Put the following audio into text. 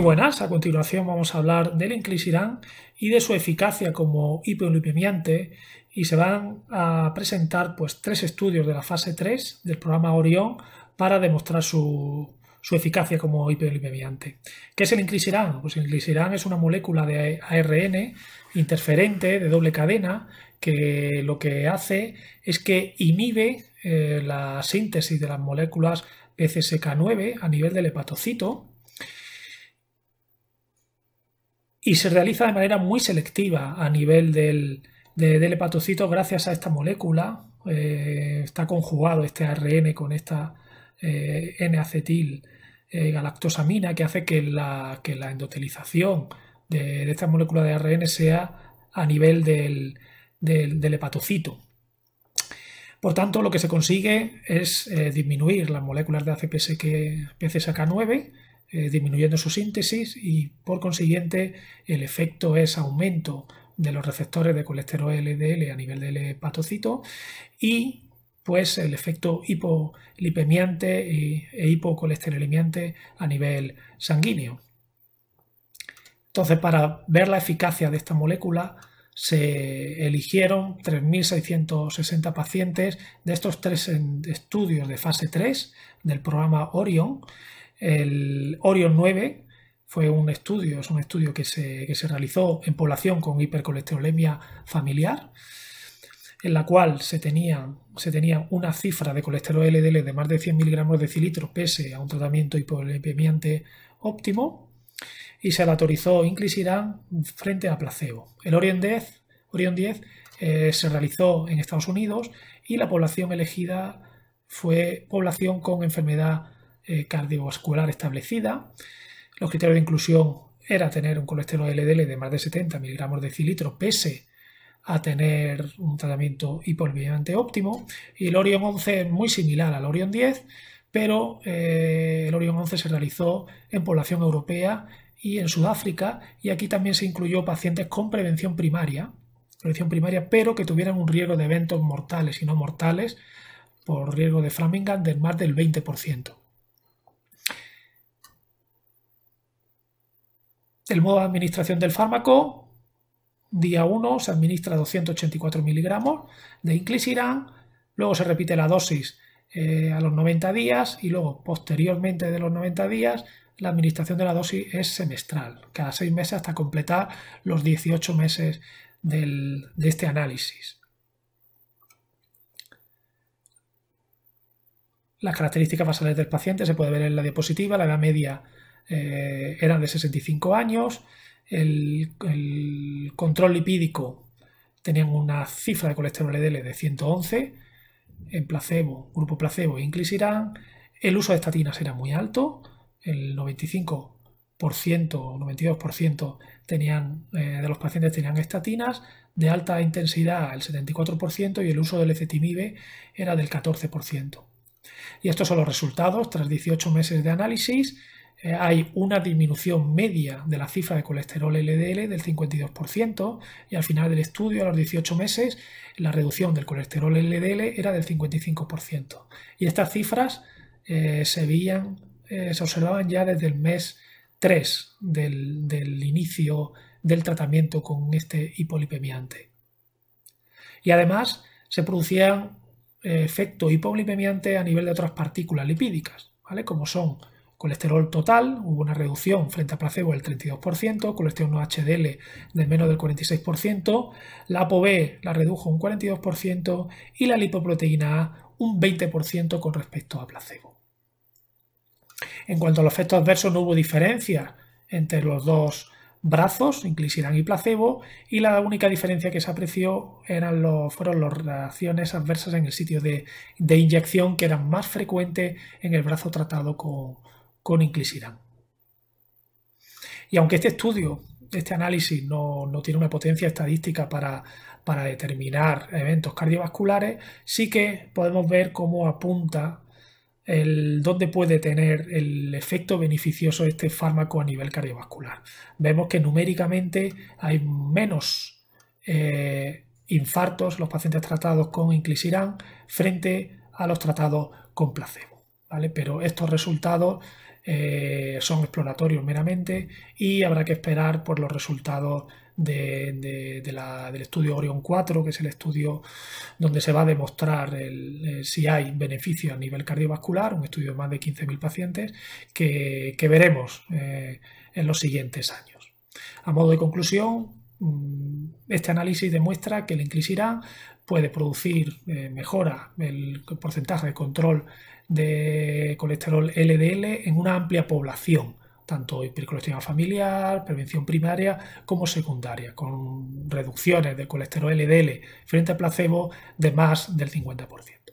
Muy buenas, a continuación vamos a hablar del inclisiran y de su eficacia como hipolipemiante y se van a presentar pues tres estudios de la fase 3 del programa Orión para demostrar su, eficacia como hipolipemiante. ¿Qué es el inclisiran? Pues inclisiran es una molécula de ARN interferente de doble cadena que lo que hace es que inhibe eh, la síntesis de las moléculas PCSK9 a nivel del hepatocito y se realiza de manera muy selectiva a nivel del, hepatocito gracias a esta molécula. Eh, está conjugado este ARN con esta eh, N-acetil eh, galactosamina que hace que la, endotelización de, esta molécula de ARN sea a nivel del, hepatocito. Por tanto, lo que se consigue es disminuir las moléculas de acpsk que 9 eh, disminuyendo su síntesis y por consiguiente el efecto es aumento de los receptores de colesterol LDL a nivel del hepatocito y pues el efecto hipolipemiante e hipocolesterolemiante a nivel sanguíneo. Entonces, para ver la eficacia de esta molécula, se eligieron 3.660 pacientes de estos tres estudios de fase 3 del programa Orion el Orion 9 fue un estudio, es un estudio que se, realizó en población con hipercolesterolemia familiar, en la cual se tenía, se tenía una cifra de colesterol LDL de más de 100 miligramos de cilitro pese a un tratamiento hipolipemiante óptimo y se la autorizó frente a placebo. El Orion 10, eh, se realizó en Estados Unidos y la población elegida fue población con enfermedad eh, cardiovascular establecida. Los criterios de inclusión era tener un colesterol LDL de más de 70 miligramos de cilitro, pese a tener un tratamiento hipolipemiante óptimo. Y el Orion 11 es muy similar al Orion 10, pero eh, el Orion 11 se realizó en población europea y en Sudáfrica, y aquí también se incluyó pacientes con prevención primaria, prevención primaria, pero que tuvieran un riesgo de eventos mortales y no mortales por riesgo de Framingham del más del 20%. El modo de administración del fármaco, día 1 se administra 284 miligramos de inclisiran, luego se repite la dosis eh, a los 90 días y luego posteriormente de los 90 días la administración de la dosis es semestral, cada 6 meses hasta completar los 18 meses de este análisis. Las características basales del paciente se puede ver en la diapositiva, la edad media eh, eran de 65 años, el, control lipídico tenían una cifra de colesterol LDL e de 111, en placebo, grupo placebo e el uso de estatinas era muy alto, el 95% o 92% tenían, eh, de los pacientes tenían estatinas, de alta intensidad el 74% y el uso del ecetimibe era del 14%. Y estos son los resultados tras 18 meses de análisis eh, hay una disminución media de la cifra de colesterol LDL del 52% y al final del estudio, a los 18 meses, la reducción del colesterol LDL era del 55%. Y estas cifras eh, se, veían, eh, se observaban ya desde el mes 3 del, inicio del tratamiento con este hipolipemiante. Y además se producían efectos hipolipemiante a nivel de otras partículas lipídicas, ¿vale? como son Colesterol total, hubo una reducción frente a placebo del 32%, colesterol no HDL del menos del 46%, la ApoB la redujo un 42% y la lipoproteína A un 20% con respecto a placebo. En cuanto a los efectos adversos, no hubo diferencia entre los dos brazos, inclisiran y placebo, y la única diferencia que se apreció eran los, fueron las reacciones adversas en el sitio de, de inyección, que eran más frecuentes en el brazo tratado con, con Y aunque este estudio, este análisis no, no tiene una potencia estadística para, para, determinar eventos cardiovasculares, sí que podemos ver cómo apunta el dónde puede tener el efecto beneficioso este fármaco a nivel cardiovascular. Vemos que numéricamente hay menos eh, infartos los pacientes tratados con Inclisirán, frente a los tratados con placebo. Pero estos resultados eh, son exploratorios meramente y habrá que esperar por los resultados del estudio Orion 4, que es el estudio donde se va a demostrar eh, si hay beneficio a nivel cardiovascular, un estudio de más de 15.000 pacientes, que, veremos eh, en los siguientes años. A modo de conclusión, Mm, este análisis demuestra que el incrisirán puede producir eh, mejora el porcentaje de control de colesterol LDL en una amplia población, tanto hipercolestina familiar, prevención primaria como secundaria, con reducciones de colesterol LDL frente al placebo de más del 50%.